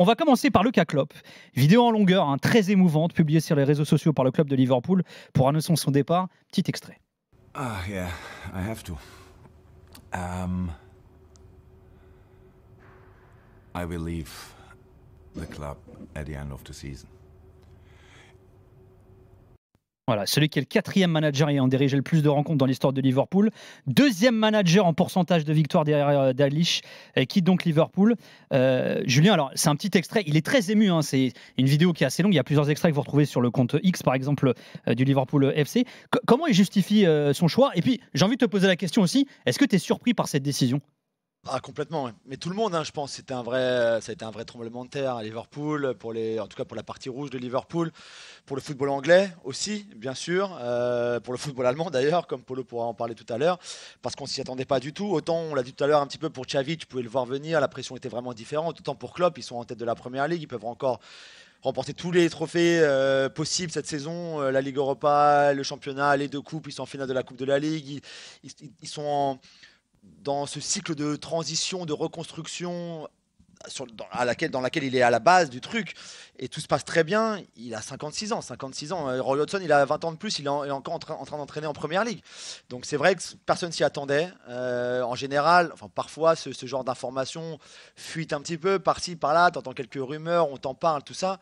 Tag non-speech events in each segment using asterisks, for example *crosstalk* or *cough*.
On va commencer par le cas Klopp. Vidéo en longueur, hein, très émouvante, publiée sur les réseaux sociaux par le club de Liverpool pour annoncer son départ. Petit extrait. Ah, yeah, I um, club at the end of the season. Voilà, celui qui est le quatrième manager ayant dirigé le plus de rencontres dans l'histoire de Liverpool. Deuxième manager en pourcentage de victoire derrière euh, Dalish, et quitte donc Liverpool. Euh, Julien, alors c'est un petit extrait, il est très ému, hein. c'est une vidéo qui est assez longue, il y a plusieurs extraits que vous retrouvez sur le compte X par exemple euh, du Liverpool FC. comment il justifie son choix Et puis j'ai envie de te poser la question aussi, est-ce que tu es surpris par cette décision ah complètement, oui. mais tout le monde, hein, je pense, c'était un vrai, ça a été un vrai tremblement de terre à Liverpool en tout cas pour la partie rouge de Liverpool, pour le football anglais aussi, bien sûr, euh, pour le football allemand d'ailleurs, comme Polo pourra en parler tout à l'heure, parce qu'on s'y attendait pas du tout. Autant on l'a dit tout à l'heure un petit peu pour Xavi, vous pouvez le voir venir, la pression était vraiment différente. Autant pour Klopp, ils sont en tête de la première ligue, ils peuvent encore remporter tous les trophées euh, possibles cette saison, euh, la Ligue Europa, le championnat, les deux coupes, ils sont en finale de la Coupe de la Ligue, ils, ils sont en dans ce cycle de transition, de reconstruction sur, dans, à laquelle, dans laquelle il est à la base du truc, et tout se passe très bien, il a 56 ans. 56 ans. Euh, Roy Hodgson, il a 20 ans de plus, il est, encore en, train d'entraîner en Première Ligue. Donc c'est vrai que personne s'y attendait. Euh, en général, enfin parfois, ce, genre d'informations fuit un petit peu par-ci, par-là, t'entends quelques rumeurs, on t'en parle, tout ça.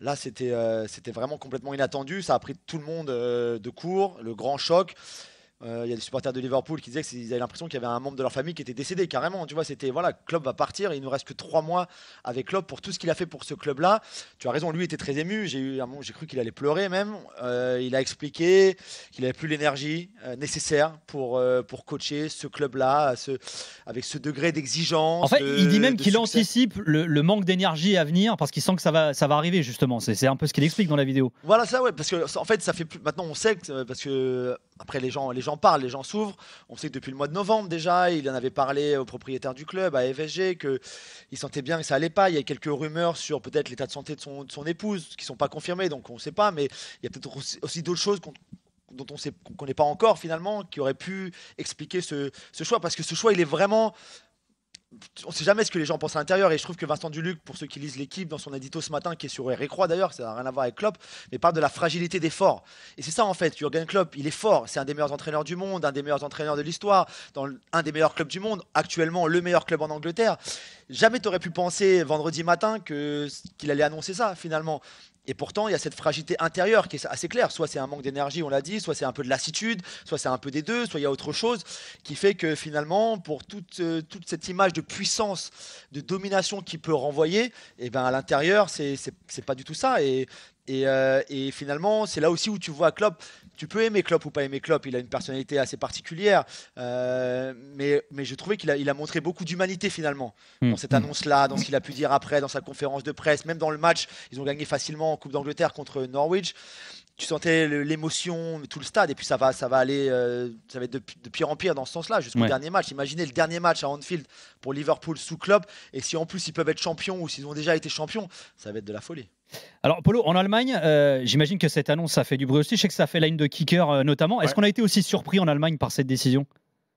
Là, c'était euh, c'était vraiment complètement inattendu. Ça a pris tout le monde de court, le grand choc. Euh, il y a des supporters de Liverpool qui disaient qu'ils avaient l'impression qu'il y avait un membre de leur famille qui était décédé carrément. Tu vois, c'était voilà, Klopp va partir, il nous reste que trois mois avec Klopp pour tout ce qu'il a fait pour ce club-là. Tu as raison, lui était très ému. J'ai eu, j'ai cru qu'il allait pleurer même. Euh, il a expliqué qu'il n'avait plus l'énergie euh, nécessaire pour pour coacher ce club-là, ce, avec ce degré d'exigence. En fait, il dit même qu'il anticipe le, manque d'énergie à venir parce qu'il sent que ça va ça va arriver justement. C'est, c'est un peu ce qu'il explique dans la vidéo. Voilà ça, ouais, parce que en fait, ça fait Maintenant, on sait que parce que après les gens parle parlent, les gens s'ouvrent. On sait que depuis le mois de novembre déjà, il en avait parlé au propriétaire du club, à FSG, qu'il sentait bien que ça allait pas. Il y a quelques rumeurs sur peut-être l'état de santé de son, épouse qui sont pas confirmées, donc on ne sait pas. Mais il y a peut-être aussi d'autres choses dont on ne connaît pas encore finalement, qui aurait pu expliquer ce, ce, choix. Parce que ce choix, il est vraiment on sait jamais ce que les gens pensent à l'intérieur et je trouve que Vincent Duluc pour ceux qui lisent l'équipe dans son édito ce matin qui est sur Eric d'ailleurs ça n'a rien à voir avec Klopp mais parle de la fragilité des forts et c'est ça en fait Jurgen Klopp il est fort c'est un des meilleurs entraîneurs du monde un des meilleurs entraîneurs de l'histoire dans un des meilleurs clubs du monde actuellement le meilleur club en Angleterre jamais tu t'aurais pu penser vendredi matin qu'il allait annoncer ça finalement et pourtant, il y a cette fragilité intérieure qui est assez claire. Soit c'est un manque d'énergie, on l'a dit, soit c'est un peu de lassitude, soit c'est un peu des deux, soit il y a autre chose qui fait que finalement, pour toute, euh, toute cette image de puissance, de domination qu'il peut renvoyer, et eh ben à l'intérieur, c'est pas du tout ça. Et, euh, et, finalement, c'est là aussi où tu vois Klopp tu peux aimer Klopp ou pas aimer Klopp, il a une personnalité assez particulière, euh, mais, mais je trouvais qu'il a, il a montré beaucoup d'humanité finalement dans mm. cette annonce-là, dans ce qu'il a pu dire après, dans sa conférence de presse, même dans le match, ils ont gagné facilement en Coupe d'Angleterre contre Norwich tu sentais l'émotion, tout le stade, et puis ça va, ça va aller, euh, ça va être de, pire en pire dans ce sens-là, jusqu'au dernier match. Imaginez le dernier match à Anfield pour Liverpool sous Klopp, et si en plus ils peuvent être champions ou s'ils ont déjà été champions, ça va être de la folie. Alors, Polo, en Allemagne, euh, j'imagine que cette annonce, a fait du bruit aussi. Je sais que ça fait la de kicker euh, notamment. Est-ce qu'on a été aussi surpris en Allemagne par cette décision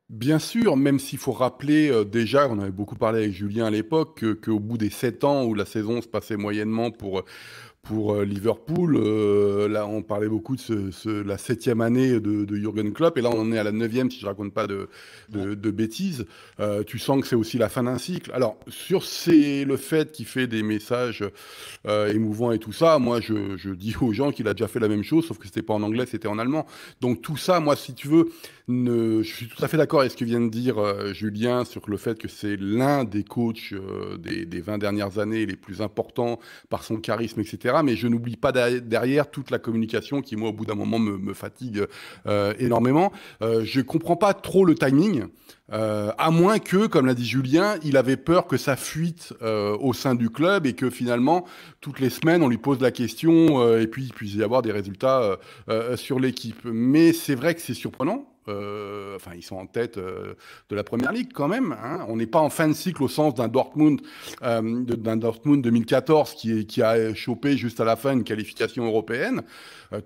Bien sûr, même s'il faut rappeler euh, déjà, on avait beaucoup parlé avec Julien à l'époque, qu'au bout des 7 ans où la saison se passait moyennement pour, pour euh, Liverpool. Euh, là, on parlait beaucoup de la septième année de, de, Jürgen Klopp, et là, on est à la neuvième, si je ne raconte pas de, bêtises. Euh, tu sens que c'est aussi la fin d'un cycle. Alors, sur le fait qu'il fait des messages émouvants et tout ça, moi, je, dis aux gens qu'il a déjà fait la même chose, sauf que c'était pas en anglais, c'était en allemand. Donc, tout ça, moi, si tu veux, je suis tout à fait d'accord avec ce que vient de dire Julien sur le fait que c'est l'un des coachs des 20 dernières années les plus importants par son charisme, etc. Mais je n'oublie pas derrière toute la communication qui, moi, au bout d'un moment, me, fatigue euh, énormément. Je euh, je comprends pas trop le timing. Euh, à moins que, comme l'a dit Julien, il avait peur que ça fuite au sein du club et que finalement, toutes les semaines, on lui pose la question et puis il puisse y avoir des résultats sur l'équipe. Mais c'est vrai que c'est surprenant euh, enfin ils sont en tête euh, de la première ligue quand même. Hein. On n'est pas en fin de cycle au sens d'un Dortmund, euh, d'un Dortmund 2014 qui, a chopé juste à la fin une qualification européenne.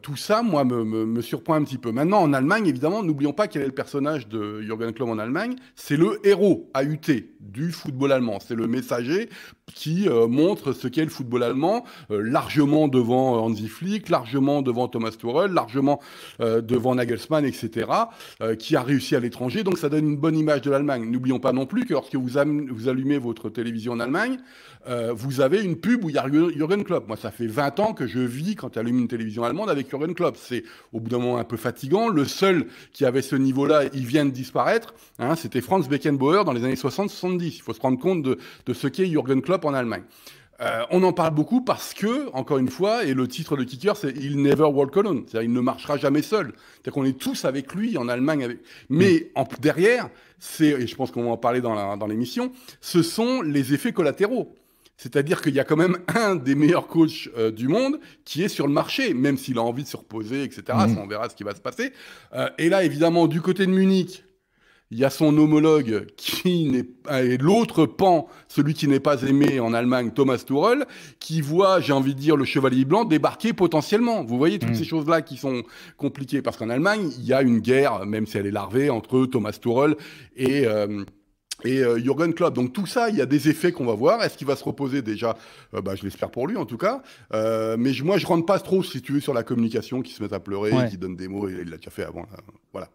tout ça, moi, me, surprend un petit peu. Maintenant, en Allemagne, évidemment, n'oublions pas quel est le personnage de Jürgen Klopp en Allemagne. C'est le héros AUT du football allemand. C'est le messager qui montre ce qu'est le football allemand, largement devant Hansi Flick, largement devant Thomas Tuchel, largement devant Nagelsmann, etc. Euh, qui a réussi à l'étranger. Donc ça donne une bonne image de l'Allemagne. N'oublions pas non plus que lorsque vous, vous allumez votre télévision en Allemagne, euh, vous avez une pub où il y a Jürgen Klopp. Moi, ça fait 20 ans que je vis quand j'allume une télévision allemande avec Jürgen Klopp. C'est au bout d'un moment un peu fatigant. Le seul qui avait ce niveau-là, il vient de disparaître. Hein, c'était Franz Beckenbauer dans les années 60-70. Il faut se rendre compte de, de ce qu'est Jürgen Klopp en Allemagne. Euh, on en parle beaucoup parce que, encore une fois, et le titre de Kicker, c'est Il never walk alone. C'est-à-dire, il ne marchera jamais seul. C'est-à-dire qu'on est tous avec lui en Allemagne. Avec... Mais mm. en, derrière, c'est, et je pense qu'on va en parler dans l'émission, dans ce sont les effets collatéraux. C'est-à-dire qu'il y a quand même *laughs* un des meilleurs coachs euh, du monde qui est sur le marché, même s'il a envie de se reposer, etc. Mm. on verra ce qui va se passer. Euh, et là, évidemment, du côté de Munich, il y a son homologue qui n'est l'autre pan, celui qui n'est pas aimé en Allemagne, Thomas Tuchel, qui voit, j'ai envie de dire, le Chevalier blanc débarquer potentiellement. Vous voyez toutes hmm. ces choses-là qui sont compliquées parce qu'en Allemagne, il y a une guerre, même si elle est larvée, entre Thomas Tuchel et euh, et euh, Jürgen Klopp. Donc tout ça, il y a des effets qu'on va voir. Est-ce qu'il va se reposer déjà euh, bah, Je l'espère pour lui en tout cas. Euh, mais je, moi, je rentre pas trop, si tu veux, sur la communication qui se met à pleurer, qui donne des mots. Et il l'a déjà fait avant. Voilà.